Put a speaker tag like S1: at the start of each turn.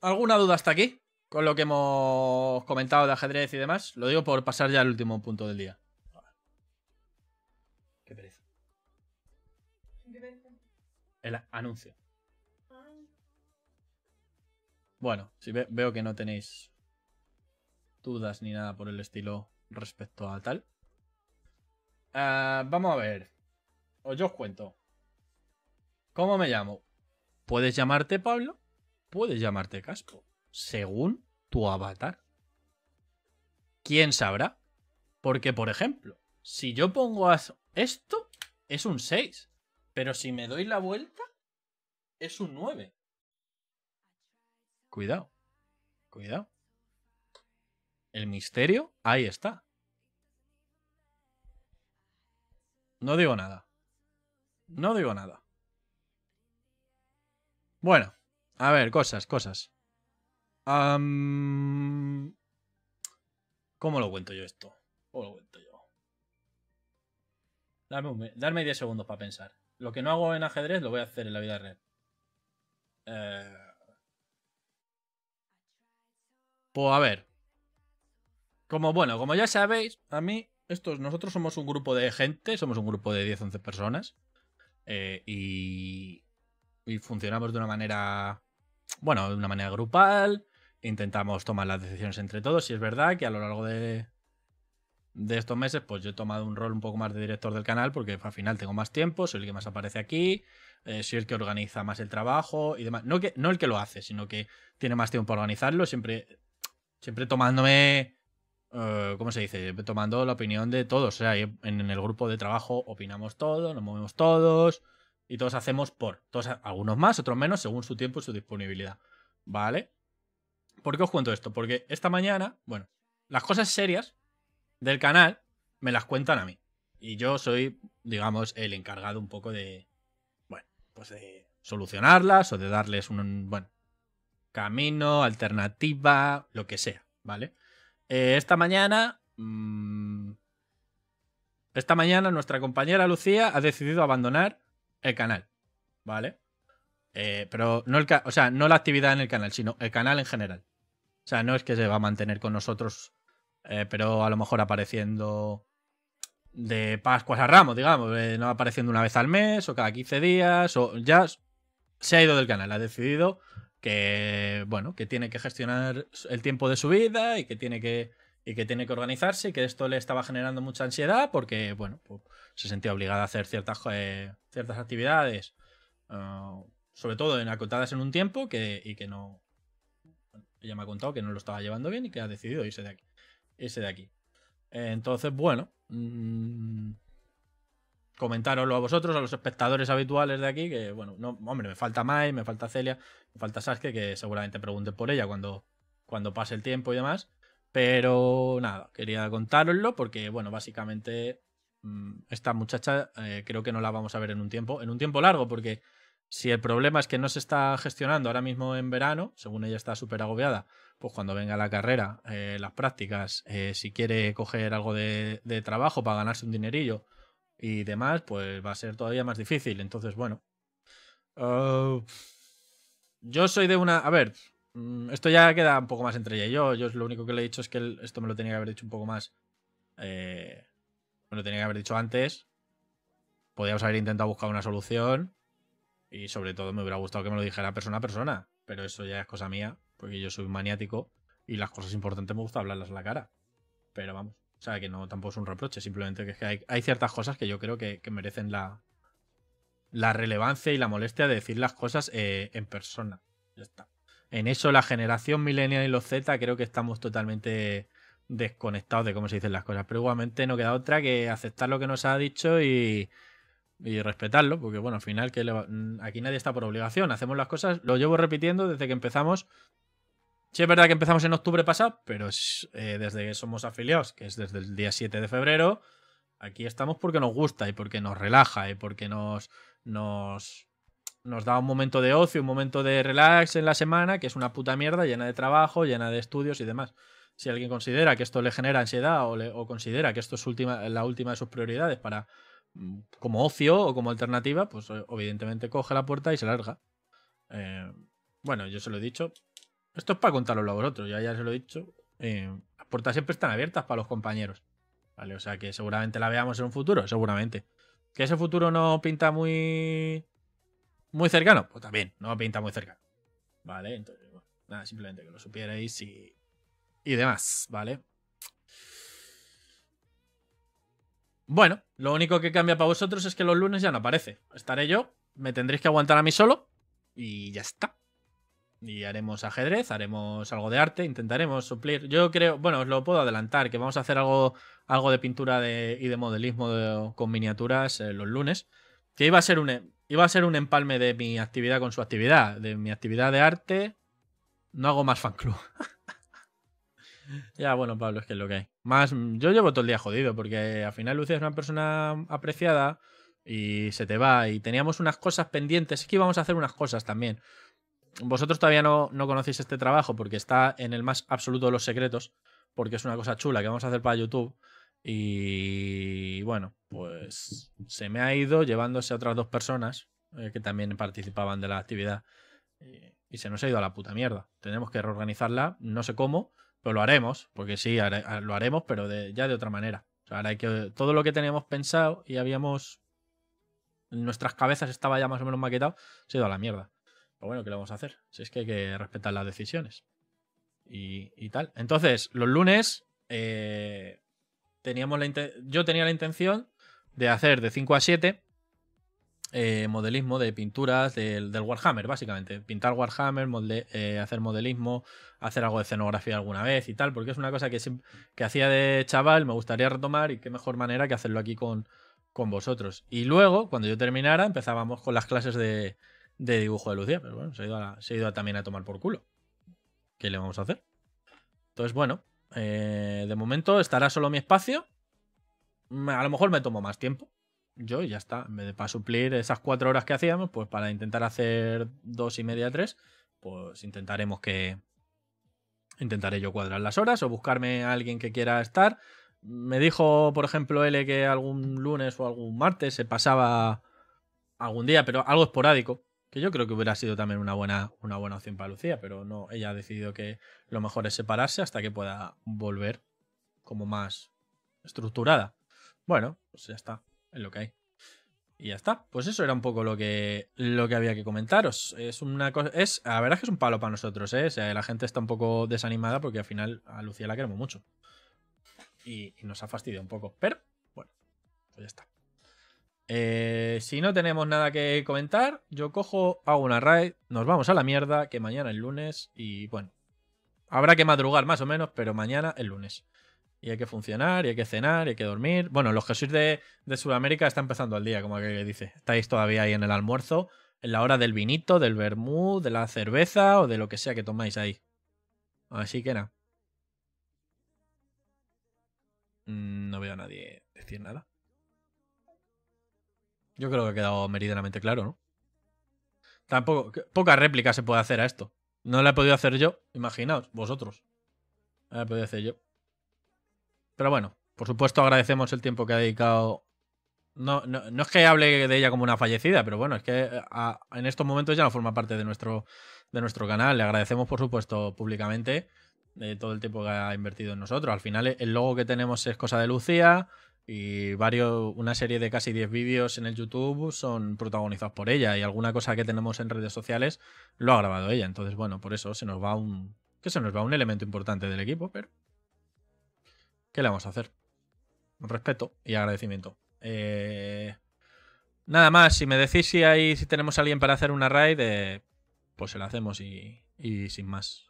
S1: ¿Alguna duda hasta aquí? Con lo que hemos comentado de ajedrez y demás. Lo digo por pasar ya al último punto del día. Qué pereza. El anuncio. Ah. Bueno, si veo que no tenéis dudas ni nada por el estilo respecto a tal. Ah, vamos a ver. Os yo os cuento. ¿Cómo me llamo? Puedes llamarte Pablo puedes llamarte casco según tu avatar. ¿Quién sabrá? Porque, por ejemplo, si yo pongo esto, es un 6. Pero si me doy la vuelta, es un 9. Cuidado. Cuidado. El misterio, ahí está. No digo nada. No digo nada. Bueno. A ver, cosas, cosas. ¿Cómo lo cuento yo esto? ¿Cómo lo cuento yo? Darme, 10 segundos para pensar. Lo que no hago en ajedrez lo voy a hacer en la vida real. Eh, pues a ver. Como bueno, como ya sabéis, a mí, estos, nosotros somos un grupo de gente, somos un grupo de 10, 11 personas. Eh, y, y funcionamos de una manera bueno, de una manera grupal, intentamos tomar las decisiones entre todos y es verdad que a lo largo de, de estos meses pues yo he tomado un rol un poco más de director del canal porque al final tengo más tiempo, soy el que más aparece aquí, eh, soy el que organiza más el trabajo y demás. No, el que lo hace, sino que tiene más tiempo para organizarlo, siempre, siempre tomándome... Eh, ¿cómo se dice? Tomando la opinión de todos. O sea, en el grupo de trabajo opinamos todos, nos movemos todos, y todos hacemos por. Todos, algunos más, otros menos, según su tiempo y su disponibilidad. ¿Vale? ¿Por qué os cuento esto? Porque esta mañana, bueno, las cosas serias del canal me las cuentan a mí. Y yo soy, digamos, el encargado un poco de. Bueno, pues de solucionarlas o de darles un. Bueno, camino, alternativa, lo que sea, ¿vale? Eh, esta mañana. Mm, esta mañana nuestra compañera Lucía ha decidido abandonar el canal, ¿vale? Eh, pero no el o sea, no la actividad en el canal, sino el canal en general. O sea, no es que se va a mantener con nosotros, eh, pero a lo mejor apareciendo de Pascuas a Ramos, digamos, eh, no apareciendo una vez al mes o cada 15 días, o ya se ha ido del canal, ha decidido que, bueno, que tiene que gestionar el tiempo de su vida y que tiene que y que tiene que organizarse y que esto le estaba generando mucha ansiedad porque, bueno, pues, se sentía obligada a hacer ciertas, eh, ciertas actividades, eh, sobre todo en acotadas en un tiempo que, y que no... ella me ha contado que no lo estaba llevando bien y que ha decidido irse de aquí. de aquí. Entonces, bueno, mm, comentaroslo a vosotros, a los espectadores habituales de aquí, que bueno, no, hombre, me falta Mai, me falta Celia, me falta Sasuke, que seguramente pregunte por ella cuando, cuando pase el tiempo y demás. Pero nada, quería contároslo porque, bueno, básicamente mm, esta muchacha eh, creo que no la vamos a ver en un tiempo, en un tiempo largo, porque si el problema es que no se está gestionando ahora mismo en verano, según ella está súper agobiada, pues cuando venga la carrera, eh, las prácticas, eh, si quiere coger algo de, trabajo para ganarse un dinerillo y demás, pues va a ser todavía más difícil. Entonces, bueno, ah, yo soy de una. A ver, Mm, esto ya queda un poco más entre ella y yo. Yo lo único que le he dicho es que esto me lo tenía que haber dicho un poco más. Eh, me lo tenía que haber dicho antes. Podríamos haber intentado buscar una solución. Y sobre todo me hubiera gustado que me lo dijera persona a persona. Pero eso ya es cosa mía, porque yo soy un maniático y las cosas importantes me gusta hablarlas a la cara. Pero vamos, o sea que no tampoco es un reproche, simplemente que, que hay, ciertas cosas que yo creo que, merecen la, la relevancia y la molestia de decir las cosas eh, en persona. Ya está. En eso la generación millennial y los Z creo que estamos totalmente desconectados de cómo se dicen las cosas. Pero igualmente no queda otra que aceptar lo que nos ha dicho y, respetarlo, porque bueno, al final mm, aquí nadie está por obligación, hacemos las cosas, lo llevo repitiendo desde que empezamos. Sí es verdad que empezamos en octubre pasado, pero eh, desde que somos afiliados, que es desde el día 7 de febrero, aquí estamos porque nos gusta y porque nos relaja y porque nos, nos, nos da un momento de ocio, un momento de relax en la semana, que es una puta mierda llena de trabajo, llena de estudios y demás. Si alguien considera que esto le genera ansiedad o, considera que esto es la última de sus prioridades para mm, como ocio o como alternativa, pues eh, evidentemente coge la puerta y se larga. Eh, bueno, yo se lo he dicho. Esto es para contarlo a vosotros, ya, ya se lo he dicho. Eh, las puertas siempre están abiertas para los compañeros. ¿Vale? O sea que seguramente la veamos en un futuro, seguramente. Que ese futuro no pinta muy muy cercano, pues también, no pinta muy cerca Vale, entonces, bueno, nada, simplemente que lo supierais y, y demás, ¿vale? Bueno, lo único que cambia para vosotros es que los lunes ya no aparece. Estaré yo, me tendréis que aguantar a mí solo y ya está. Y haremos ajedrez, haremos algo de arte, intentaremos suplir. Yo creo, bueno, os lo puedo adelantar, que vamos a hacer algo, algo de pintura y de modelismo con miniaturas eh, los lunes. Que iba a ser un... Iba a ser un empalme de mi actividad con su actividad, de mi actividad de arte. No hago más fan club. ya, bueno, Pablo, es que es lo que hay. Más, yo llevo todo el día jodido, porque al final Lucía es una persona apreciada y se te va. Y teníamos unas cosas pendientes. Es que íbamos a hacer unas cosas también. Vosotros todavía no, no conocéis este trabajo porque está en el más absoluto de los secretos, porque es una cosa chula que vamos a hacer para YouTube y bueno, pues se me ha ido llevándose a otras dos personas eh, que también participaban de la actividad. Eh, y, se nos ha ido a la puta mierda. Tenemos que reorganizarla, no sé cómo, pero lo haremos, porque sí, ah, lo haremos, pero ya de otra manera. ahora hay que todo lo que teníamos pensado y habíamos en nuestras cabezas estaba ya más o menos maquetado, se ha ido a la mierda. Pero bueno, ¿qué le vamos a hacer? Si es que hay que respetar las decisiones. Y, y tal. Entonces, los lunes eh, teníamos la yo tenía la intención de hacer de 5 a 7 eh, modelismo de pinturas del, Warhammer, básicamente. Pintar Warhammer, eh, hacer modelismo, hacer algo de escenografía alguna vez y tal, porque es una cosa que, que hacía de chaval, me gustaría retomar y qué mejor manera que hacerlo aquí con, con vosotros. Y luego, cuando yo terminara, empezábamos con las clases de, de dibujo de Lucía, pero bueno, se ha ido, también a tomar por culo. ¿Qué le vamos a hacer? Entonces, bueno, eh, de momento estará solo mi espacio. A lo mejor me tomo más tiempo. Yo y ya está. En vez de para suplir esas cuatro horas que hacíamos, pues para intentar hacer dos y media, tres, pues intentaremos que. Intentaré yo cuadrar las horas o buscarme a alguien que quiera estar. Me dijo, por ejemplo, L que algún lunes o algún martes se pasaba algún día, pero algo esporádico. Que yo creo que hubiera sido también una buena, una buena opción para Lucía, pero no, ella ha decidido que lo mejor es separarse hasta que pueda volver como más estructurada. Bueno, pues ya está, es lo que hay. Y ya está. Pues eso era un poco lo que, lo que había que comentaros. Es una cosa. la verdad es que es un palo para nosotros, ¿eh? la gente está un poco desanimada porque al final a Lucía la queremos mucho. Y, y nos ha fastidiado un poco. Pero, bueno, pues ya está. Eh, si no tenemos nada que comentar, yo cojo, hago una raid, nos vamos a la mierda, que mañana es lunes y bueno, habrá que madrugar más o menos, pero mañana es lunes. Y hay que funcionar, y hay que cenar, y hay que dormir. Bueno, los sois de, de Sudamérica está empezando al día, como que dice. Estáis todavía ahí en el almuerzo, en la hora del vinito, del vermú, de la cerveza o de lo que sea que tomáis ahí. Así que nada. Mm, no veo a nadie decir nada. Yo creo que ha quedado meridianamente claro, ¿no? Tampoco, poca réplica se puede hacer a esto. No la he podido hacer yo, imaginaos, vosotros. No la he podido hacer yo. Pero bueno, por supuesto agradecemos el tiempo que ha dedicado. No, no, es que hable de ella como una fallecida, pero bueno, es que eh, en estos momentos ya no forma parte de nuestro, de nuestro canal. Le agradecemos, por supuesto, públicamente de eh, todo el tiempo que ha invertido en nosotros. Al final, el logo que tenemos es cosa de Lucía. Y varios, una serie de casi 10 vídeos en el YouTube son protagonizados por ella y alguna cosa que tenemos en redes sociales lo ha grabado ella. Entonces, bueno, por eso se nos va un. que se nos va un elemento importante del equipo, pero. ¿Qué le vamos a hacer? Respeto y agradecimiento. Eh, nada más, si me decís si hay. si tenemos a alguien para hacer una raid, eh, pues se la hacemos y, y sin más.